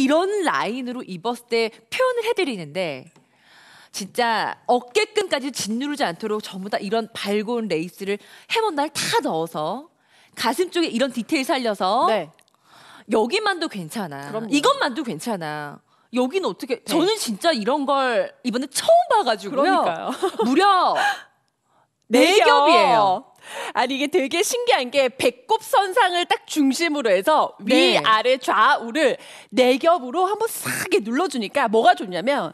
이런 라인으로 입었을 때 표현을 해드리는데 진짜 어깨끈까지 짓누르지 않도록 전부 다 이런 밝은 레이스를 해먼날 다 넣어서 가슴 쪽에 이런 디테일 살려서 네. 여기만도 괜찮아. 그럼요. 이것만도 괜찮아. 여기는 어떻게? 네. 저는 진짜 이런 걸 이번에 처음 봐가지고요. 무려 네 겹이에요. 아니 이게 되게 신기한 게 배꼽 선상을 딱 중심으로 해서 네. 위, 아래, 좌우를 네 겹으로 한번 싹게 눌러주니까 뭐가 좋냐면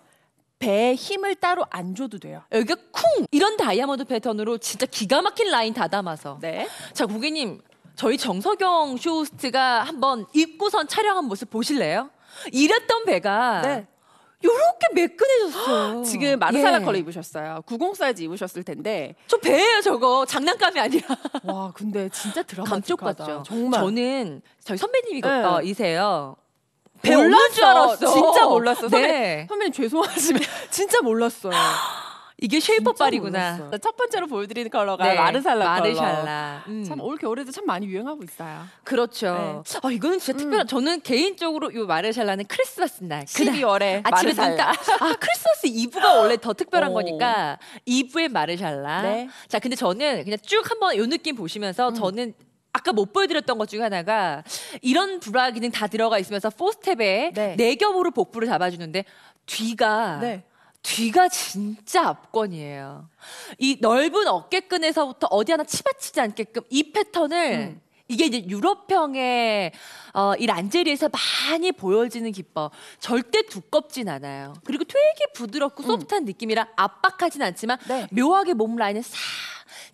배에 힘을 따로 안 줘도 돼요. 여기가 쿵 이런 다이아몬드 패턴으로 진짜 기가 막힌 라인 다 담아서. 네. 자 고객님 저희 정서경 쇼호스트가 한번 입고선 촬영한 모습 보실래요? 이랬던 배가 네. 요렇게 매끈해졌어요. 지금 마르살라 예. 컬러 입으셨어요. 90 사이즈 입으셨을 텐데. 저 배예요, 저거. 장난감이 아니라. 와, 근데 진짜 드라마틱하다. 정말. 저는 저희 선배님이세요. 네. 어, 이배 몰란 줄 알았어. 진짜 몰랐어. 네. 선배 선배님 죄송하지만 진짜 몰랐어요. 이게 쉐이퍼 빨이구나. 첫 번째로 보여드리는 컬러가 네, 마르살라, 마르살라 컬러. 음. 참올 겨울에도 참 많이 유행하고 있어요. 그렇죠. 네. 아 이거는 진짜 특별한. 음. 저는 개인적으로 이 마르살라는 크리스마스 날. 12월에 아침에 산다. 아 크리스마스 이브가 원래 더 특별한 거니까 이브의 마르살라. 네. 자 근데 저는 그냥 쭉 한번 요 느낌 보시면서 음. 저는 아까 못 보여드렸던 것 중에 하나가 이런 브라 기능 다 들어가 있으면서 포스텝에 네. 내 겹으로 복부를 잡아주는데 뒤가 네. 뒤가 진짜 압권이에요. 이 넓은 어깨끈에서부터 어디 하나 치받치지 않게끔 이 패턴을 음. 이게 이제 유럽형의 어, 이 란제리에서 많이 보여지는 기법. 절대 두껍진 않아요. 그리고 되게 부드럽고 음. 소프트한 느낌이라 압박하진 않지만 네. 묘하게 몸 라인에 싹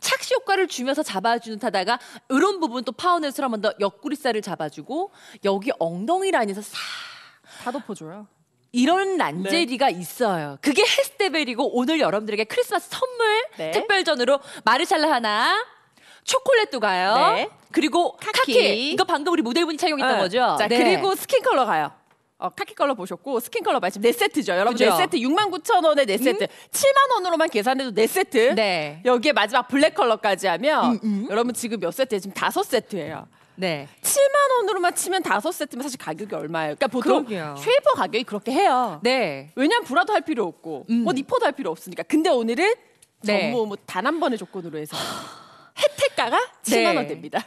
착시 효과를 주면서 잡아주는 타다가 이런 부분 또 파워넷으로 한번 더 옆구리살을 잡아주고 여기 엉덩이 라인에서 싹 다 덮어줘요. 이런 란제리가 네. 있어요. 그게 헤스테벨이고 오늘 여러분들에게 크리스마스 선물 네. 특별전으로 마르샬라 하나, 초콜릿도 가요. 네. 그리고 카키. 카키. 이거 방금 우리 모델분이 착용했던 어. 거죠? 자, 네. 그리고 스킨 컬러 가요. 어, 카키 컬러 보셨고 스킨 컬러 말씀 네세트죠 여러분 네 그죠? 세트6 9 0 0원에네세트 음? 7만 원으로만 계산해도 네세트 네. 여기에 마지막 블랙 컬러까지 하면 음, 음. 여러분 지금 몇 세트예요? 지금 다섯 세트예요 네. 7만 원으로만 치면 다섯 세트면 사실 가격이 얼마예요? 그러니까 보통 그러게요. 쉐이퍼 가격이 그렇게 해요. 네. 왜냐면 브라도 할 필요 없고 음. 뭐 니퍼도 할 필요 없으니까. 근데 오늘은 네. 전부 뭐단한 번의 조건으로 해서 혜택가가 7만 원됩니다